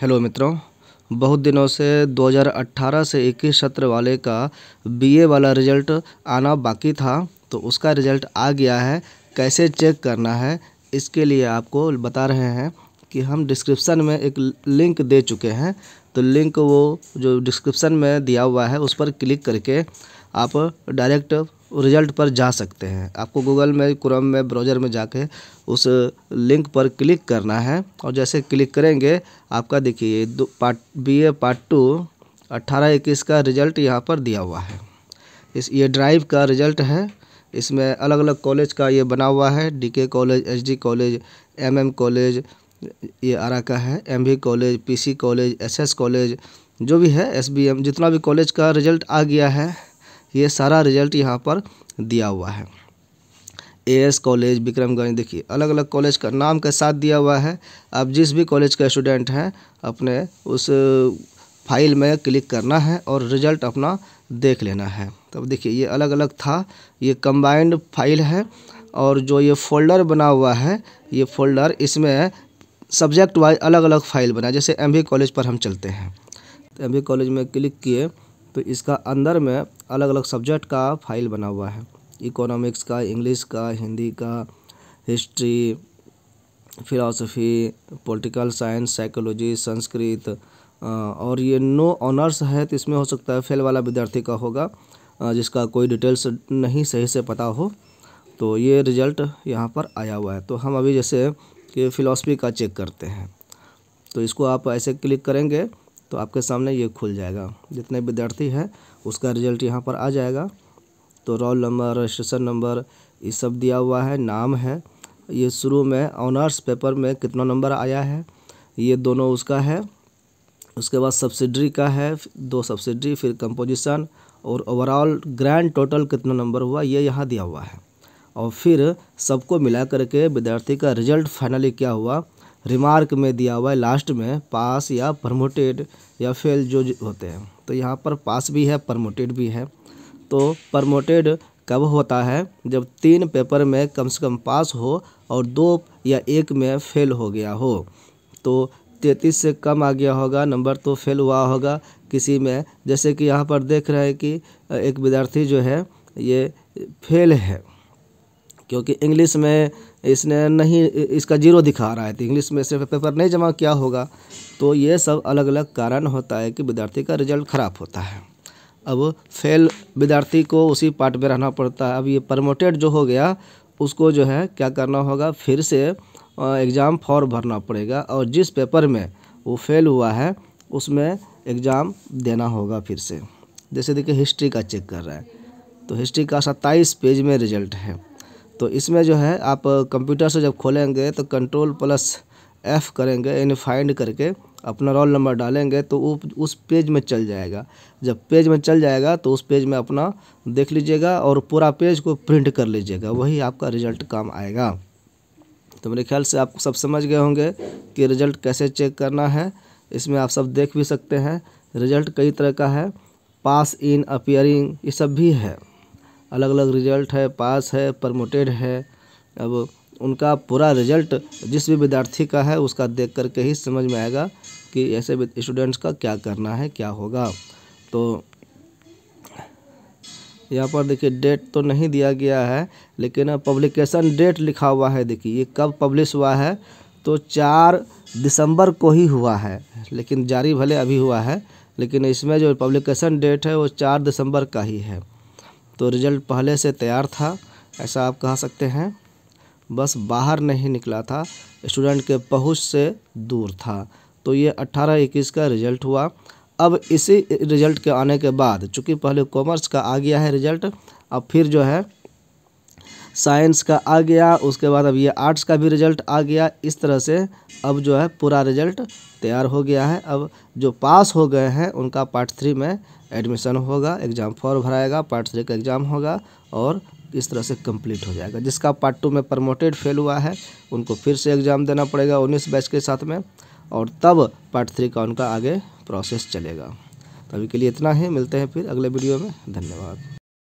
hello मित्रों बहुत दिनों से 2018 से 21 सत्र वाले का बीए वाला रिजल्ट आना बाकी था तो उसका रिजल्ट आ गया है कैसे चेक करना है इसके लिए आपको बता रहे हैं कि हम डिस्क्रिप्शन में एक लिंक दे चुके हैं तो लिंक वो जो डिस्क्रिप्शन में दिया हुआ है उस पर क्लिक करके आप डायरेक्ट रिज़ल्ट पर जा सकते हैं आपको गूगल में क्रोम में ब्राउज़र में जाके उस लिंक पर क्लिक करना है और जैसे क्लिक करेंगे आपका देखिए दो part B A part two अट्ठारह इक्कीस का रिज़ल्ट यहाँ पर दिया हुआ है इस ये ड्राइव का रिज़ल्ट है इसमें अलग अलग कॉलेज का ये बना हुआ है DK college HD college MM college ये आरा का है MV college PC college SS college जो भी है एसबीएम जितना भी कॉलेज का रिज़ल्ट आ गया है ये सारा रिजल्ट यहाँ पर दिया हुआ है एस कॉलेज विक्रमगंज देखिए अलग अलग कॉलेज का नाम के साथ दिया हुआ है अब जिस भी कॉलेज का स्टूडेंट हैं अपने उस फाइल में क्लिक करना है और रिजल्ट अपना देख लेना है तब देखिए ये अलग अलग था ये कंबाइंड फाइल है और जो ये फोल्डर बना हुआ है ये फोल्डर इसमें सब्जेक्ट वाइज अलग अलग फाइल बना जैसे एम कॉलेज पर हम चलते हैं तो एम कॉलेज में क्लिक किए तो इसका अंदर में अलग अलग सब्जेक्ट का फाइल बना हुआ है इकोनॉमिक्स का इंग्लिश का हिंदी का history philosophy political science psychology Sanskrit और ये नो ऑनर्स है तो इसमें हो सकता है फेल वाला विद्यार्थी का होगा जिसका कोई डिटेल्स नहीं सही से पता हो तो ये रिजल्ट यहाँ पर आया हुआ है तो हम अभी जैसे कि फ़िलासफ़ी का चेक करते हैं तो इसको आप ऐसे क्लिक करेंगे तो आपके सामने ये खुल जाएगा जितने विद्यार्थी हैं उसका रिजल्ट यहाँ पर आ जाएगा तो रोल नंबर रजिस्ट्रेशन नंबर ये सब दिया हुआ है नाम है ये शुरू में ऑनर्स पेपर में कितना नंबर आया है ये दोनों उसका है उसके बाद सब्सिडरी का है दो सब्सिडरी फिर कंपोजिशन और ओवरऑल ग्रैंड टोटल कितना नंबर हुआ ये यहाँ दिया हुआ है और फिर सबको मिला करके विद्यार्थी का रिजल्ट फाइनली क्या हुआ रिमार्क में दिया हुआ है लास्ट में पास या परमोटेड या फेल जो होते हैं तो यहाँ पर पास भी है परमोटेड भी है तो परमोटेड कब होता है जब तीन पेपर में कम से कम पास हो और दो या एक में फेल हो गया हो तो तैतीस से कम आ गया होगा नंबर तो फेल हुआ होगा किसी में जैसे कि यहाँ पर देख रहे हैं कि एक विद्यार्थी जो है ये फेल है क्योंकि इंग्लिश में इसने नहीं इसका जीरो दिखा रहा है तो इंग्लिश में सिर्फ पेपर नहीं जमा किया होगा तो ये सब अलग अलग कारण होता है कि विद्यार्थी का रिजल्ट ख़राब होता है अब फेल विद्यार्थी को उसी पार्ट में रहना पड़ता है अब ये प्रमोटेड जो हो गया उसको जो है क्या करना होगा फिर से एग्ज़ाम फॉर्म भरना पड़ेगा और जिस पेपर में वो फेल हुआ है उसमें एग्ज़ाम देना होगा फिर से जैसे देखिए हिस्ट्री का चेक कर रहा है तो हिस्ट्री का सत्ताईस पेज में रिजल्ट है तो इसमें जो है आप कंप्यूटर से जब खोलेंगे तो कंट्रोल प्लस एफ़ करेंगे यानी फाइंड करके अपना रोल नंबर डालेंगे तो वो उस पेज में चल जाएगा जब पेज में चल जाएगा तो उस पेज में अपना देख लीजिएगा और पूरा पेज को प्रिंट कर लीजिएगा वही आपका रिजल्ट काम आएगा तो मेरे ख्याल से आप सब समझ गए होंगे कि रिज़ल्ट कैसे चेक करना है इसमें आप सब देख भी सकते हैं रिज़ल्ट कई तरह का है पास इन अपियरिंग ये सब भी है अलग अलग रिजल्ट है पास है प्रमोटेड है अब उनका पूरा रिजल्ट जिस भी विद्यार्थी का है उसका देख कर के ही समझ में आएगा कि ऐसे स्टूडेंट्स का क्या करना है क्या होगा तो यहाँ पर देखिए डेट तो नहीं दिया गया है लेकिन पब्लिकेशन डेट लिखा हुआ है देखिए ये कब पब्लिश हुआ है तो चार दिसंबर को ही हुआ है लेकिन जारी भले अभी हुआ है लेकिन इसमें जो पब्लिकेशन डेट है वो चार दिसंबर का ही है तो रिज़ल्ट पहले से तैयार था ऐसा आप कह सकते हैं बस बाहर नहीं निकला था स्टूडेंट के पहुँच से दूर था तो ये अट्ठारह इक्कीस का रिज़ल्ट हुआ अब इसी रिज़ल्ट के आने के बाद चूँकि पहले कॉमर्स का आ गया है रिज़ल्ट अब फिर जो है साइंस का आ गया उसके बाद अब ये आर्ट्स का भी रिजल्ट आ गया इस तरह से अब जो है पूरा रिजल्ट तैयार हो गया है अब जो पास हो गए हैं उनका पार्ट थ्री में एडमिशन होगा एग्ज़ाम फॉर्म भराएगा पार्ट थ्री का एग्ज़ाम होगा और इस तरह से कंप्लीट हो जाएगा जिसका पार्ट टू में प्रमोटेड फेल हुआ है उनको फिर से एग्ज़ाम देना पड़ेगा उन्नीस बैच के साथ में और तब पार्ट थ्री का उनका आगे प्रोसेस चलेगा तभी के लिए इतना ही मिलते हैं फिर अगले वीडियो में धन्यवाद